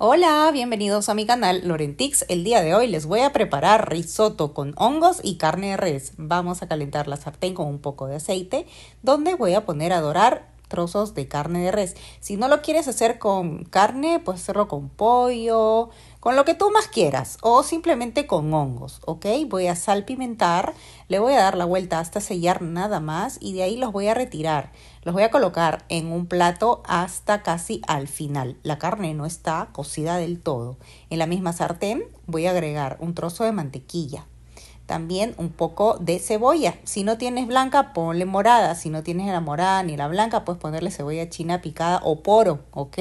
Hola, bienvenidos a mi canal Lorentix. El día de hoy les voy a preparar risotto con hongos y carne de res. Vamos a calentar la sartén con un poco de aceite, donde voy a poner a dorar trozos de carne de res. Si no lo quieres hacer con carne, puedes hacerlo con pollo, con lo que tú más quieras o simplemente con hongos, ¿ok? Voy a salpimentar, le voy a dar la vuelta hasta sellar nada más y de ahí los voy a retirar. Los voy a colocar en un plato hasta casi al final. La carne no está cocida del todo. En la misma sartén voy a agregar un trozo de mantequilla también un poco de cebolla. Si no tienes blanca, ponle morada. Si no tienes la morada ni la blanca, puedes ponerle cebolla china picada o poro, ¿ok?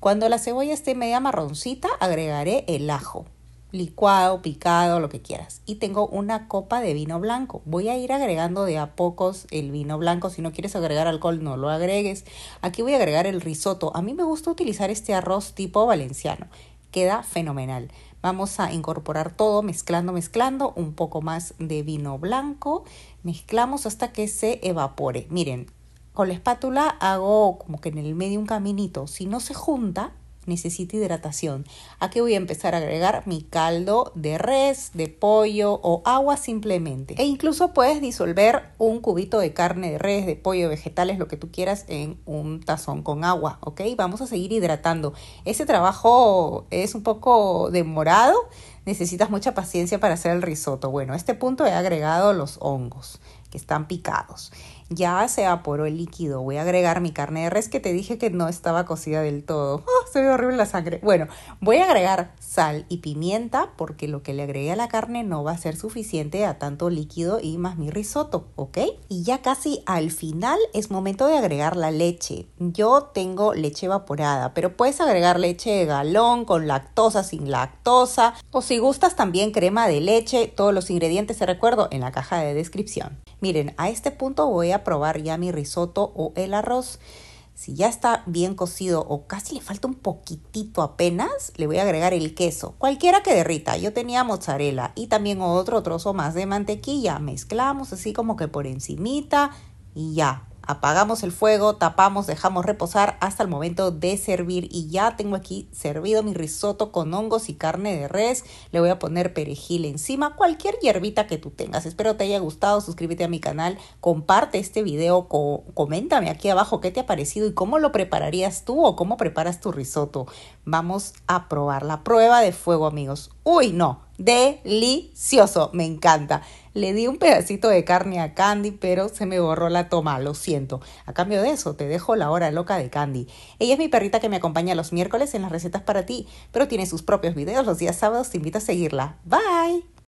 Cuando la cebolla esté media marroncita, agregaré el ajo licuado, picado, lo que quieras. Y tengo una copa de vino blanco. Voy a ir agregando de a pocos el vino blanco. Si no quieres agregar alcohol, no lo agregues. Aquí voy a agregar el risotto. A mí me gusta utilizar este arroz tipo valenciano. Queda fenomenal. Vamos a incorporar todo mezclando, mezclando, un poco más de vino blanco. Mezclamos hasta que se evapore. Miren, con la espátula hago como que en el medio un caminito. Si no se junta, necesita hidratación. Aquí voy a empezar a agregar mi caldo de res, de pollo o agua simplemente. E incluso puedes disolver un cubito de carne de res, de pollo, vegetales, lo que tú quieras en un tazón con agua, ¿ok? Vamos a seguir hidratando. Ese trabajo es un poco demorado, necesitas mucha paciencia para hacer el risotto. Bueno, a este punto he agregado los hongos que están picados. Ya se evaporó el líquido. Voy a agregar mi carne de res que te dije que no estaba cocida del todo. ¡Ah! se ve horrible la sangre. Bueno, voy a agregar sal y pimienta porque lo que le agregué a la carne no va a ser suficiente a tanto líquido y más mi risotto, ¿ok? Y ya casi al final es momento de agregar la leche. Yo tengo leche evaporada, pero puedes agregar leche de galón con lactosa, sin lactosa o si gustas también crema de leche. Todos los ingredientes, te recuerdo, en la caja de descripción. Miren, a este punto voy a probar ya mi risotto o el arroz. Si ya está bien cocido o casi le falta un poquitito apenas, le voy a agregar el queso, cualquiera que derrita. Yo tenía mozzarella y también otro trozo más de mantequilla. Mezclamos así como que por encimita y ya, apagamos el fuego, tapamos, dejamos reposar hasta el momento de servir. Y ya tengo aquí servido mi risotto con hongos y carne de res. Le voy a poner perejil encima, cualquier hierbita que tú tengas. Espero te haya gustado, suscríbete a mi canal, comparte este video, coméntame aquí abajo qué te ha parecido y cómo lo prepararías tú o cómo preparas tu risotto. Vamos a probar la prueba de fuego, amigos. Uy, no, delicioso, me encanta. Le di un pedacito de carne a Candy, pero se me borró la toma, lo siento. A cambio de eso, te dejo la hora loca de Candy. Ella es mi perrita que me acompaña los miércoles en las recetas para ti, pero tiene sus propios videos los días sábados, te invito a seguirla. Bye.